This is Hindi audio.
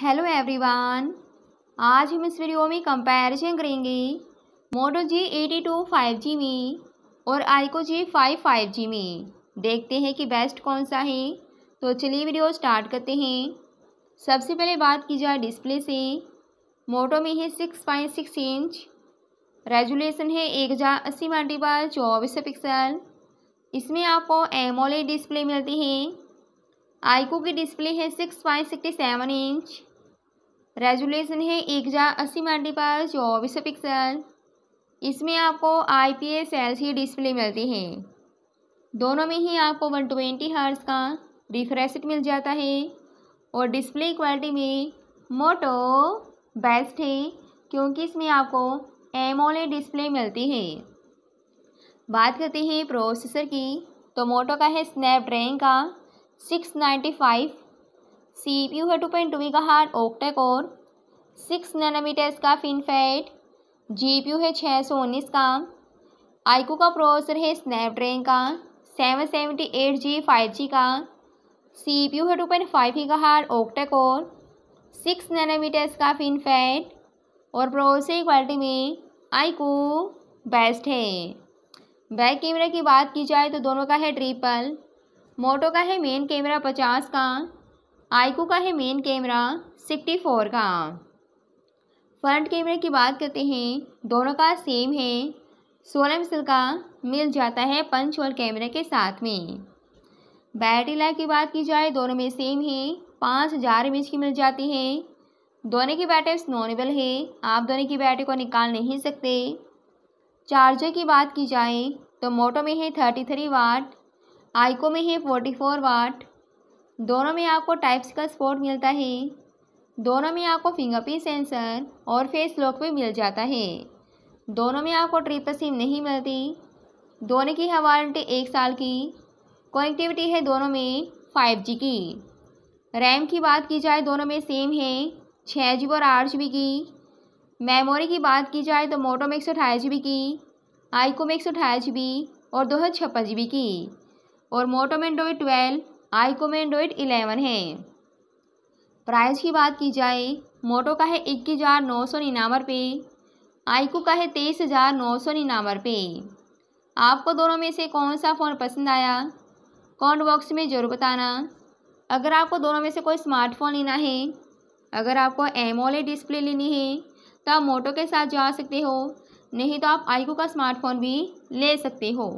हेलो एवरीवन आज हम इस वीडियो में कंपैरिजन करेंगे Moto G eighty two five G में और आईको जी फाइव फाइव जी में देखते हैं कि बेस्ट कौन सा है तो चलिए वीडियो स्टार्ट करते हैं सबसे पहले बात की जाए डिस्प्ले से मोटो में है six point six inch resolution है एक हज़ार अस्सी मल्टीपल चौबीस पिक्सल इसमें आपको एमोलेड डिस्प्ले मिलती है आईको की डिस्प्ले है six point sixty seven inch resolution है एक हज़ार अस्सी मल्टीपल चौबीस पिक्सल इसमें आपको I P S L C display मिलती है दोनों में ही आपको वन ट्वेंटी हर्स का रिफ्रेशट मिल जाता है और डिस्प्ले क्वालिटी में मोटो बेस्ट है क्योंकि इसमें आपको एमोले डिस्प्ले मिलती है बात करते हैं प्रोसेसर की तो मोटो का है स्नैपड्रैगन का six ninety five C P U है टू पॉइंट टू का हार्ट ओक्टेकोर सिक्स नैनोमीटर इसका फिनफेट जी पी यू है छः सौ उन्नीस का आईकू का प्रोसेसर है स्नैपड्रैगन का seven seventy eight G five G का सी पी यू है टू पॉइंट फाइव ही का हार्ट ओक्टेकोर सिक्स नैनोमीटर इसका फिनफेट और प्रोसेसर की क्वालिटी में आईकू बेस्ट है बैक कैमरा की बात की जाए तो दोनों का है ट्रिपल मोटो का है मेन कैमरा पचास का आइको का है मेन कैमरा सिक्सटी फोर का फ्रंट कैमरे की बात करते हैं दोनों का सेम है सोलह मिसल का मिल जाता है पंच और कैमरे के साथ में बैटरी लाइफ की बात की जाए दोनों में सेम है पाँच हज़ार एम की मिल जाती है दोनों की बैटरी स्नोनेबल है आप दोनों की बैटरी को निकाल नहीं सकते चार्जर की बात की जाए तो मोटो में है थर्टी थ्री वाट आइको में है फोर्टी फोर वाट दोनों में आपको टाइप्स का स्पोर्ट मिलता है दोनों में आपको फिंगरप्रिंट सेंसर और फेस लॉक भी मिल जाता है दोनों में आपको ट्रिपल सिम नहीं मिलती दोनों की है वारंटी एक साल की कनेक्टिविटी है दोनों में फाइव जी की रैम की बात की जाए दोनों में सेम है छः जी और आठ जी बी की मेमोरी की बात की जाए तो मोटो में एक सौ अठाईस जी की आईको में एक सौ अठाईस जी बी और दो हज़ार छप्पन जी बी की और मोटोमेंडोइड ट्वेल्व आइकोमेंडोइड इलेवन है प्राइस की बात की जाए मोटो का है इक्कीस हज़ार नौ सौ निन्यानवे रुपये आइको का है तेईस हज़ार नौ सौ निन्यानवे रुपये आपको दोनों में से कौन सा फ़ोन पसंद आया कॉमेंट बॉक्स में ज़रूर बताना अगर आपको दोनों में से कोई स्मार्टफोन लेना है अगर आपको एमोले डिस्प्ले लेनी है तो आप मोटो के साथ जा सकते हो नहीं तो आप आईको का स्मार्टफोन भी ले सकते हो